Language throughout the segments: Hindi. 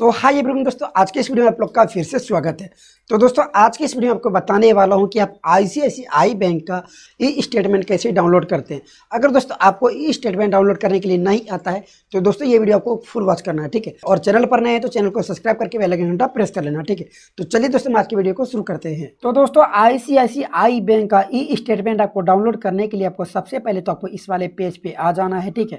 सो तो हाय एवरीवन दोस्तों आज के इस वीडियो में आप लोग का फिर से स्वागत है तो दोस्तों आज के इस वीडियो में आपको बताने वाला हूं कि आप आईसीआईसीआई बैंक का ई स्टेटमेंट कैसे डाउनलोड करते हैं अगर दोस्तों आपको ई स्टेटमेंट डाउनलोड करने के लिए नहीं आता है तो दोस्तों ये वीडियो आपको फुल वॉच करना है ठीक है और चैनल पर नए हैं तो चैनल को सब्सक्राइब करके बेलाइकन घंटा प्रेस कर लेना ठीक है तो चलिए दोस्तों आज की वीडियो को शुरू करते हैं तो दोस्तों आई बैंक का ई स्टेटमेंट आपको डाउनलोड करने के लिए आपको सबसे पहले तो आपको इस वाले पेज पर आ जाना है ठीक है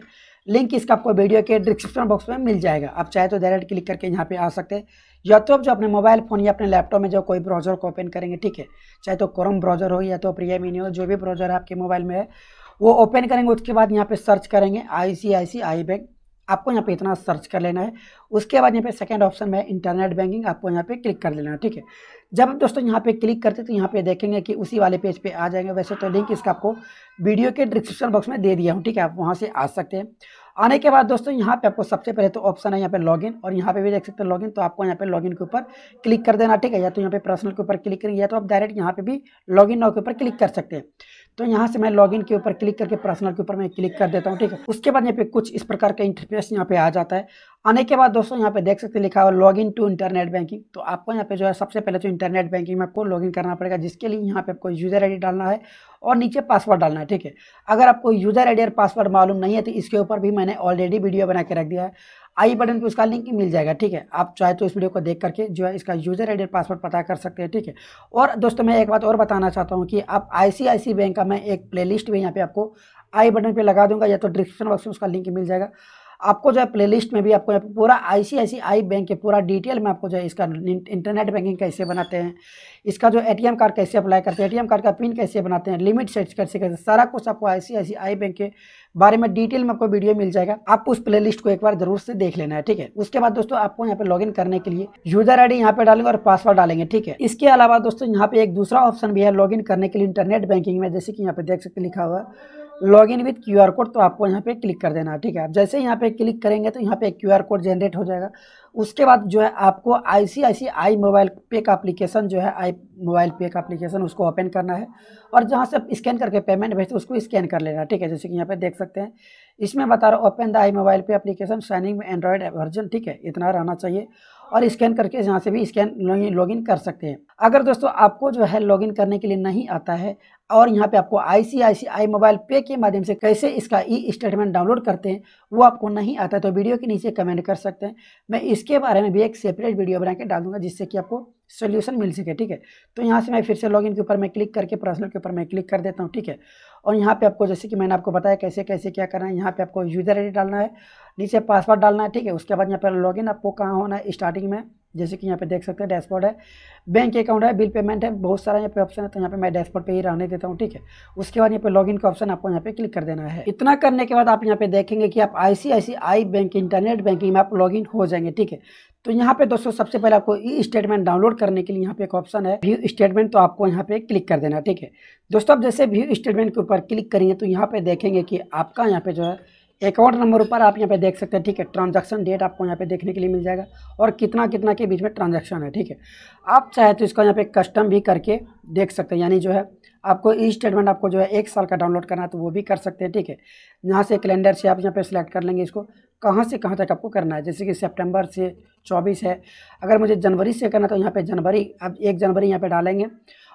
लिंक इसका आपको वीडियो के डिस्क्रिप्शन बॉक्स में मिल जाएगा आप चाहे तो डायरेक्ट क्लिक करके यहाँ पे आ सकते हैं या तो आप जो अपने मोबाइल फ़ोन या अपने लैपटॉप में जो कोई ब्राउजर को ओपन करेंगे ठीक है चाहे तो क्रोम ब्राउजर हो या तो प्रिया मिनी हो जो भी ब्राउजर आपके मोबाइल में है वो ओपन करेंगे उसके बाद यहाँ पर सर्च करेंगे आई सी आई सी आई बैंक आपको यहाँ पे इतना सर्च कर लेना है उसके बाद यहाँ पे सेकंड ऑप्शन में इंटरनेट बैंकिंग आपको यहाँ पे क्लिक कर लेना है ठीक है जब हम दोस्तों यहाँ पे क्लिक करते तो यहाँ पे देखेंगे कि उसी वाले पेज पे आ जाएंगे वैसे तो लिंक इसका आपको वीडियो के डिस्क्रिप्शन बॉक्स में दे दिया हूँ ठीक है आप वहाँ से आ सकते हैं आने के बाद दोस्तों यहाँ पे आपको सबसे पहले तो ऑप्शन है यहाँ पे लॉगिन और यहाँ पे भी देख सकते हैं लॉगिन तो आपको यहाँ पे लॉगिन के ऊपर क्लिक कर देना ठीक है या तो यहाँ पे पर्सनल के ऊपर क्लिक करेंगे या तो आप डायरेक्ट यहाँ पे भी लॉगिन नाउ के ऊपर क्लिक कर सकते हैं तो यहाँ से मैं लॉगिन के ऊपर क्लिक करके पर्सनल के ऊपर मैं क्लिक कर देता हूँ ठीक है उसके बाद यहाँ पे कुछ इस प्रकार का इंटरफेस यहाँ पे आ जाता है आने के बाद दोस्तों यहाँ पे देख सकते हैं लिखा हुआ लॉगिन टू इंटरनेट बैंकिंग तो आपको यहाँ पे जो है सबसे पहले तो इंटरनेट बैंकिंग में आपको लॉगिन करना पड़ेगा जिसके लिए यहाँ पे आपको यूज़र आईडी डालना है और नीचे पासवर्ड डालना है ठीक है अगर आपको यूज़र आईडी और पासवर्ड मालूम नहीं है तो इसके ऊपर भी मैंने ऑलरेडी वीडियो बना के रख दिया है आई बटन पे उसका लिंक मिल जाएगा ठीक है आप चाहे तो इस वीडियो को देख करके जो है इसका यूजर डी पासवर्ड पता कर सकते हैं ठीक है और दोस्तों मैं एक बात और बताना चाहता हूँ कि आप आई बैंक का मैं एक प्लेलिस्ट भी यहाँ पे आपको आई बटन पर लगा दूंगा या तो डिस्क्रिप्शन बॉक्स में उसका लिंक मिल जाएगा आपको जो है प्लेलिस्ट में भी आपको पूरा आईसीआईसीआई बैंक के पूरा डिटेल में आपको जो है इसका इंटरनेट बैंकिंग कैसे बनाते हैं इसका जो एटीएम कार्ड कैसे अप्लाई करते हैं ए कार्ड का पिन कैसे बनाते हैं लिमिट सेट कैसे करते हैं सारा कुछ आपको आई बैंक के बारे में डिटेल में आपको वीडियो मिल जाएगा आप उस प्ले को एक बार जरूर से देख लेना है ठीक है उसके बाद दोस्तों आपको यहाँ पे लॉग करने के लिए यूजर आई डी यहाँ पे डालेंगे और पासवर्ड डालेंगे ठीक है इसके अलावा दोस्तों यहाँ पे एक दूसरा ऑप्शन भी है लॉग करने के लिए इंटरनेट बैंकिंग में जैसे कि यहाँ पे देख सकते लिखा हुआ है log in with Q code तो आपको यहाँ पे क्लिक कर देना है ठीक है आप जैसे यहाँ पे क्लिक करेंगे तो यहाँ पे एक क्यू कोड जनरेट हो जाएगा उसके बाद जो है आपको आई सी आई सी आई मोबाइल पे का एप्लीकेशन जो है आई मोबाइल पे का एप्लीकेशन उसको ओपन करना है और जहाँ से स्कैन करके पेमेंट भेजते उसको स्कैन कर लेना ठीक है जैसे कि यहाँ पे देख सकते हैं इसमें बता रहा हूँ open the I mobile pay application शाइनिंग में एंड्रॉयड वर्जन ठीक है इतना रहना चाहिए और स्कैन करके यहाँ से भी स्कैन लॉगिन कर सकते हैं अगर दोस्तों आपको जो है लॉगिन करने के लिए नहीं आता है और यहाँ पे आपको आईसीआईसीआई मोबाइल पे के माध्यम से कैसे इसका ई स्टेटमेंट डाउनलोड करते हैं वो आपको नहीं आता है तो वीडियो के नीचे कमेंट कर सकते हैं मैं इसके बारे में भी एक सेपरेट वीडियो बना के डाल जिससे कि आपको सोल्यूशन मिल सके ठीक है तो यहाँ से मैं फिर से लॉगिन के ऊपर मैं क्लिक करके पर्सनल के ऊपर मैं क्लिक कर देता हूँ ठीक है और यहाँ पे आपको जैसे कि मैंने आपको बताया कैसे कैसे क्या करना है यहाँ पे आपको यूज़र आई डालना है नीचे पासवर्ड डालना है ठीक है उसके बाद यहाँ पर लॉगिन आपको कहाँ होना है स्टार्टिंग में जैसे कि यहाँ पे देख सकते हैं डैशबोर्ड है बैंक अकाउंट है बिल पेमेंट है बहुत सारा यहाँ पे ऑप्शन है तो यहाँ पे मैं डैशबोर्ड पे ही रहने देता देता हूँ ठीक है उसके बाद यहाँ पे लॉगिन का ऑप्शन आपको यहाँ पे क्लिक कर देना है इतना करने के बाद आप यहाँ पे देखेंगे कि आप आईसीआईसीआई बैंक इंटरनेट बैंकिंग में आप लॉगिन हो जाएंगे ठीक है तो यहाँ पे दोस्तों सबसे पहले आपको ई स्टेटमेंट डाउनलोड करने के लिए यहाँ पे एक ऑप्शन है व्यू स्टेटमेंट तो आपको यहाँ पे क्लिक कर देना ठीक है दोस्तों आप जैसे व्यू स्टेटमेंट के ऊपर क्लिक करेंगे तो यहाँ पे देखेंगे कि आपका यहाँ पे जो है अकाउंट नंबर ऊपर आप यहाँ पे देख सकते हैं ठीक है ट्रांजैक्शन डेट आपको यहाँ पे देखने के लिए मिल जाएगा और कितना कितना के बीच में ट्रांजैक्शन है ठीक है आप चाहे तो इसका यहाँ पे कस्टम भी करके देख सकते हैं यानी जो है आपको ई स्टेटमेंट आपको जो है एक साल का डाउनलोड करना है तो वो भी कर सकते हैं ठीक है यहाँ से कैलेंडर से आप यहाँ पर सिलेक्ट कर लेंगे इसको कहाँ से कहाँ तक आपको करना है जैसे कि सेप्टेम्बर से चौबीस है अगर मुझे जनवरी से करना है तो यहाँ पर जनवरी आप एक जनवरी यहाँ पर डालेंगे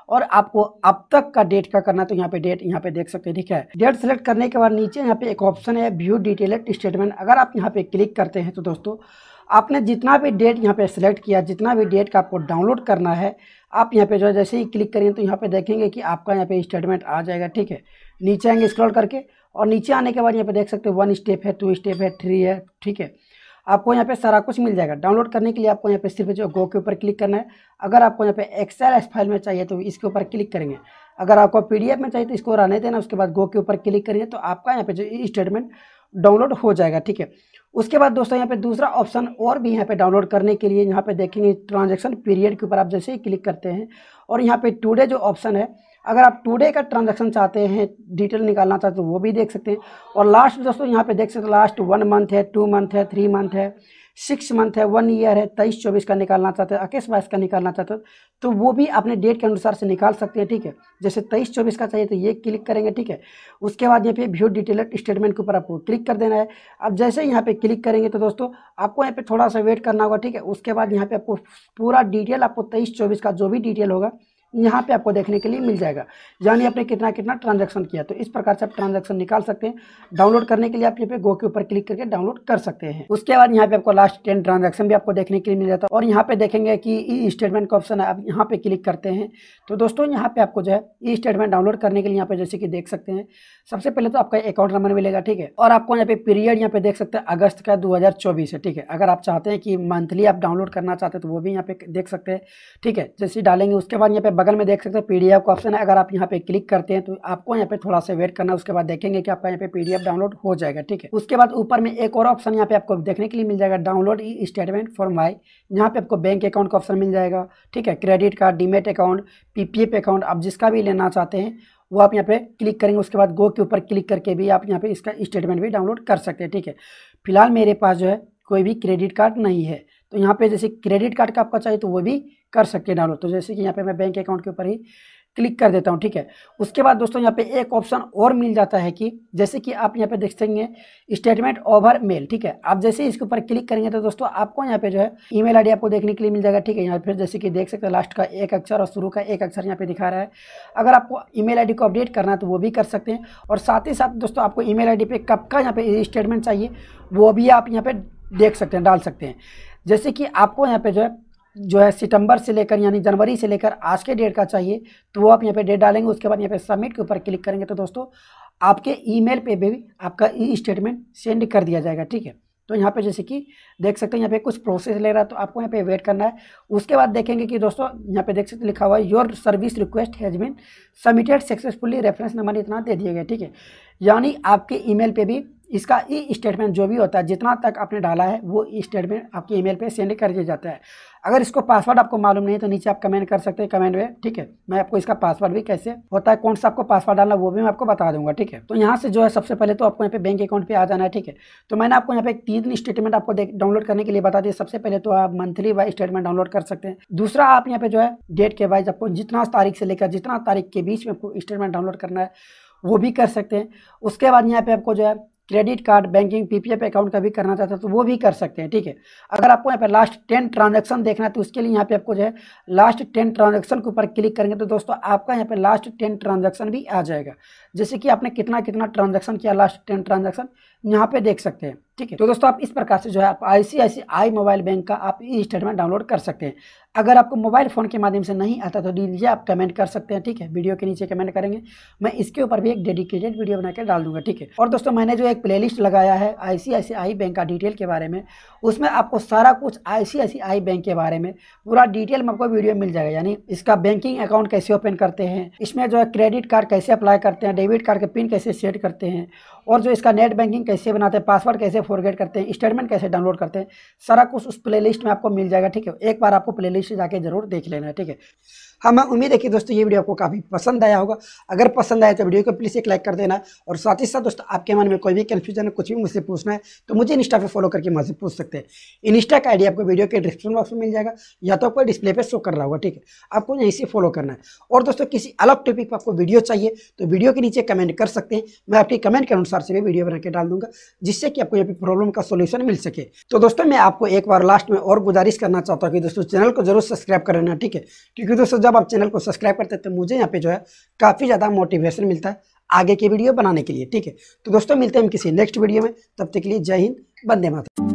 और आपको अब तक का डेट का करना तो यहाँ पे डेट यहाँ पे देख सकते हैं ठीक है डेट सेलेक्ट करने के बाद नीचे यहाँ पे एक ऑप्शन है व्यू डिटेलेड स्टेटमेंट अगर आप यहाँ पे क्लिक करते हैं तो दोस्तों आपने जितना भी डेट यहाँ पे सेलेक्ट किया जितना भी डेट का आपको डाउनलोड करना है आप यहाँ पे जो है जैसे ही क्लिक करेंगे तो यहाँ पे देखेंगे कि आपका यहाँ पे स्टेटमेंट आ जाएगा ठीक है नीचे आएंगे स्क्रॉल करके और नीचे आने के बाद यहाँ पे देख सकते हो वन स्टेप है टू स्टेप है थ्री है ठीक है आपको यहाँ पे सारा कुछ मिल जाएगा डाउनलोड करने के लिए आपको यहाँ पे सिर्फ जो गो के ऊपर क्लिक करना है अगर आपको यहाँ पे एक्सेल फाइल में चाहिए तो इसके ऊपर क्लिक करेंगे अगर आपको पीडीएफ में चाहिए तो इसको रहने देना उसके बाद गो के ऊपर क्लिक करेंगे तो आपका यहाँ पे जो स्टेटमेंट डाउनलोड हो जाएगा ठीक है उसके बाद दोस्तों यहाँ पे दूसरा ऑप्शन और भी यहाँ पे डाउनलोड करने के लिए यहाँ पे देखेंगे ट्रांजैक्शन पीरियड के ऊपर आप जैसे ही क्लिक करते हैं और यहाँ पे टुडे जो ऑप्शन है अगर आप टुडे का ट्रांजैक्शन चाहते हैं डिटेल निकालना चाहते हैं तो वो भी देख सकते हैं और लास्ट दोस्तों यहाँ पे देख सकते हैं लास्ट वन मंथ है टू मंथ है थ्री मंथ है सिक्स मंथ है वन ईयर है तेईस चौबीस का निकालना चाहते हैं इक्कीस बाईस का निकालना चाहते हो तो वो भी अपने डेट के अनुसार से निकाल सकते हैं ठीक है जैसे तेईस चौबीस का चाहिए तो ये क्लिक करेंगे ठीक है उसके बाद यहाँ पे व्यू डिटेल स्टेटमेंट के ऊपर आपको क्लिक कर देना है अब जैसे यहाँ पे क्लिक करेंगे तो दोस्तों आपको यहाँ पे थोड़ा सा वेट करना होगा ठीक है उसके बाद यहाँ पे आपको पूरा डिटेल आपको तेईस चौबीस का जो भी डिटेल होगा यहाँ पे आपको देखने के लिए मिल जाएगा यानी आपने कितना कितना ट्रांजैक्शन किया तो इस प्रकार से आप ट्रांजैक्शन निकाल सकते हैं डाउनलोड करने के लिए आप यहाँ पे गो के ऊपर क्लिक करके डाउनलोड कर सकते हैं उसके बाद यहाँ पे आपको लास्ट टेन ट्रांजैक्शन भी आपको देखने के लिए मिल जाता है और यहाँ पे देखेंगे कि ई स्टेटमेंट का ऑप्शन है आप यहाँ पे क्लिक करते हैं तो दोस्तों यहाँ पे आपको जो है ई स्टेटमेंट डाउनलोड करने के लिए यहाँ पे जैसे कि देख सकते हैं सबसे पहले तो आपका अकाउंट नंबर मिलेगा ठीक है और आपको यहाँ पे पीरियड यहाँ पे देख सकते हैं अगस्त का दो है ठीक है अगर आप चाहते हैं कि मंथली आप डाउनलोड करना चाहते हैं तो वो भी यहाँ पे देख सकते हैं ठीक है जैसे डालेंगे उसके बाद यहाँ पे बगल में देख सकते हैं पीडीएफ का ऑप्शन है अगर आप यहाँ पे क्लिक करते हैं तो आपको यहाँ पे थोड़ा सा वेट करना उसके बाद देखेंगे कि आपका यहाँ पे पीडीएफ डाउनलोड हो जाएगा ठीक है उसके बाद ऊपर में एक और ऑप्शन यहाँ पे आपको देखने के लिए मिल जाएगा download e statement for my यहाँ पे आपको बैंक अकाउंट का ऑप्शन मिल जाएगा ठीक है credit card demat account PPF account आप जिसका भी लेना चाहते हैं वो आप यहाँ पे क्लिक करेंगे उसके बाद गो के ऊपर क्लिक करके भी आप यहाँ पे इसका स्टेटमेंट भी डाउनलोड कर सकते हैं ठीक है फिलहाल मेरे पास जो है कोई भी क्रेडिट कार्ड नहीं है तो यहाँ पे जैसे क्रेडिट कार्ड का आपका चाहिए तो वो भी कर सकते हैं डाउनलोड तो जैसे कि यहाँ पे मैं बैंक अकाउंट के ऊपर ही क्लिक कर देता हूँ ठीक है उसके बाद दोस्तों यहाँ पे एक ऑप्शन और मिल जाता है कि जैसे कि आप यहाँ पे देख सकेंगे स्टेटमेंट ओवर मेल ठीक है आप जैसे इसके ऊपर क्लिक करेंगे तो दोस्तों आपको यहाँ पे जो है ईमेल आईडी आपको देखने के लिए मिल जाएगा ठीक है यहाँ फिर जैसे कि देख सकते हैं लास्ट का एक अक्षर और शुरू का एक अक्षर यहाँ पे दिखा रहा है अगर आपको ई मेल को अपडेट करना है तो वो भी कर सकते हैं और साथ ही साथ दोस्तों आपको ई मेल आई कब का यहाँ पे स्टेटमेंट चाहिए वो भी आप यहाँ पे देख सकते हैं डाल सकते हैं जैसे कि आपको यहाँ पे जो है जो है सितंबर से लेकर यानी जनवरी से लेकर आज के डेट का चाहिए तो वो आप यहाँ पे डेट डालेंगे उसके बाद यहाँ पे सबमिट के ऊपर क्लिक करेंगे तो दोस्तों आपके ईमेल पे भी आपका ई स्टेटमेंट सेंड कर दिया जाएगा ठीक है तो यहाँ पे जैसे कि देख सकते हैं यहाँ पे कुछ प्रोसेस ले रहा है तो आपको यहाँ पे वेट करना है उसके बाद देखेंगे कि दोस्तों यहाँ पे देख सकते लिखा हुआ है your service request has been submitted successfully reference number इतना दे दिया गया ठीक है यानी आपके ईमेल पे भी इसका ई स्टेटमेंट जो भी होता है जितना तक आपने डाला है वो ई स्टेटमेंट आपके ईमेल पे सेंड कर दिया जाता है अगर इसको पासवर्ड आपको मालूम नहीं तो नीचे आप कमेंट कर सकते हैं कमेंट में ठीक है मैं आपको इसका पासवर्ड भी कैसे होता है कौन सा आपको पासवर्ड डालना वो भी मैं आपको बता दूंगा ठीक है तो यहाँ से जो है सबसे पहले तो आपको यहाँ पे बैंक अकाउंट पे आ जाना है ठीक है तो मैंने आपको यहाँ पे तीन स्टेटमेंट आपको डाउनलोड करने के लिए बता दिया सबसे पहले तो आप मंथली वाइज स्टेटमेंट डाउनलोड कर सकते हैं दूसरा आप यहाँ पे जो है डेट के वाइज आपको जितना तारीख से लेकर जितना तारीख के बीच में आपको स्टेटमेंट डाउनलोड करना है वो भी कर सकते हैं उसके बाद यहाँ पे आपको जो है credit card banking PPF account का भी करना चाहते हैं तो वो भी कर सकते हैं ठीक है अगर आपको यहाँ पर लास्ट टेन ट्रांजेक्शन देखना है तो उसके लिए यहाँ पे आपको जो है लास्ट टेन ट्रांजेक्शन के ऊपर क्लिक करेंगे तो दोस्तों आपका यहाँ पे लास्ट टेन ट्रांजेक्शन भी आ जाएगा जैसे कि आपने कितना कितना ट्रांजेक्शन किया लास्ट टेन ट्रांजेक्शन यहाँ पे देख सकते हैं ठीक है तो दोस्तों आप इस प्रकार से जो है आप आई मोबाइल बैंक का आप ई स्टेटमेंट डाउनलोड कर सकते हैं अगर आपको मोबाइल फ़ोन के माध्यम से नहीं आता तो लीजिए आप कमेंट कर सकते हैं ठीक है वीडियो के नीचे कमेंट करेंगे मैं इसके ऊपर भी एक डेडिकेटेड वीडियो बनाकर डाल दूंगा ठीक है और दोस्तों मैंने जो एक प्ले लगाया है आई बैंक का डिटेल के बारे में उसमें आपको सारा कुछ आई बैंक के बारे में पूरा डिटेल में आपको वीडियो मिल जाएगा यानी इसका बैंकिंग अकाउंट कैसे ओपन करते हैं इसमें जो है क्रेडिट कार्ड कैसे अप्लाई करते हैं डेबिट कार्ड के पिन कैसे सेट करते हैं और जो इसका नेट बैंकिंग कैसे बनाते हैं पासवर्ड कैसे फॉरगेट करते हैं स्टेटमेंट कैसे डाउनलोड करते हैं सारा कुछ उस प्लेलिस्ट में आपको मिल जाएगा ठीक है एक बार आपको प्लेलिस्ट जाके जरूर देख लेना है ठीक है हमें हाँ, उम्मीद है कि दोस्तों ये वीडियो आपको काफ़ी पसंद आया होगा अगर पसंद आया तो वीडियो को प्लीज़ एक लाइक कर देना और साथ ही साथ दोस्तों आपके मन में कोई भी कन्फ्यूजन है कुछ भी मुझसे पूछना है तो मुझे इंस्टा पे फॉलो करके मुझसे पूछ सकते हैं इंस्टा का आईडी आपको वीडियो के डिस्क्रिप्शन बॉक्स में मिल जाएगा या तो आपको डिस्प्ले पर शो कर रहा होगा ठीक है आपको यहीं से फॉलो करना है और दोस्तों किसी अलग टॉपिक पर आपको वीडियो चाहिए तो वीडियो के नीचे कमेंट कर सकते हैं मैं आपकी कमेंट के अनुसार अनुसार से भी वीडियो बना के डाल दूंगा जिससे कि आपको यहाँ पे प्रॉब्लम का सोल्यूशन मिल सके तो दोस्तों मैं आपको एक बार लास्ट में और गुजारिश करना चाहता हूँ कि दोस्तों चैनल को जरूर सब्सक्राइब कर लेना ठीक है क्योंकि दोस्तों जब आप चैनल को सब्सक्राइब करते हैं तो मुझे यहाँ पे जो है काफ़ी ज़्यादा मोटिवेशन मिलता है आगे की वीडियो बनाने के लिए ठीक है तो दोस्तों मिलते हैं हम किसी नेक्स्ट वीडियो में तब तक के लिए जय हिंद बंदे माता